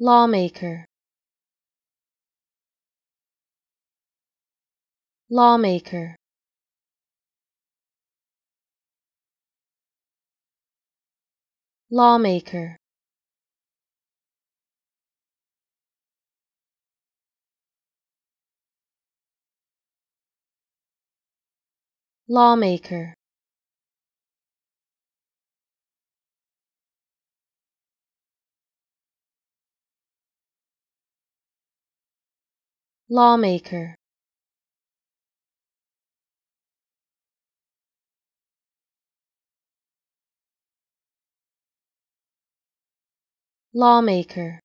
lawmaker lawmaker lawmaker lawmaker Lawmaker Lawmaker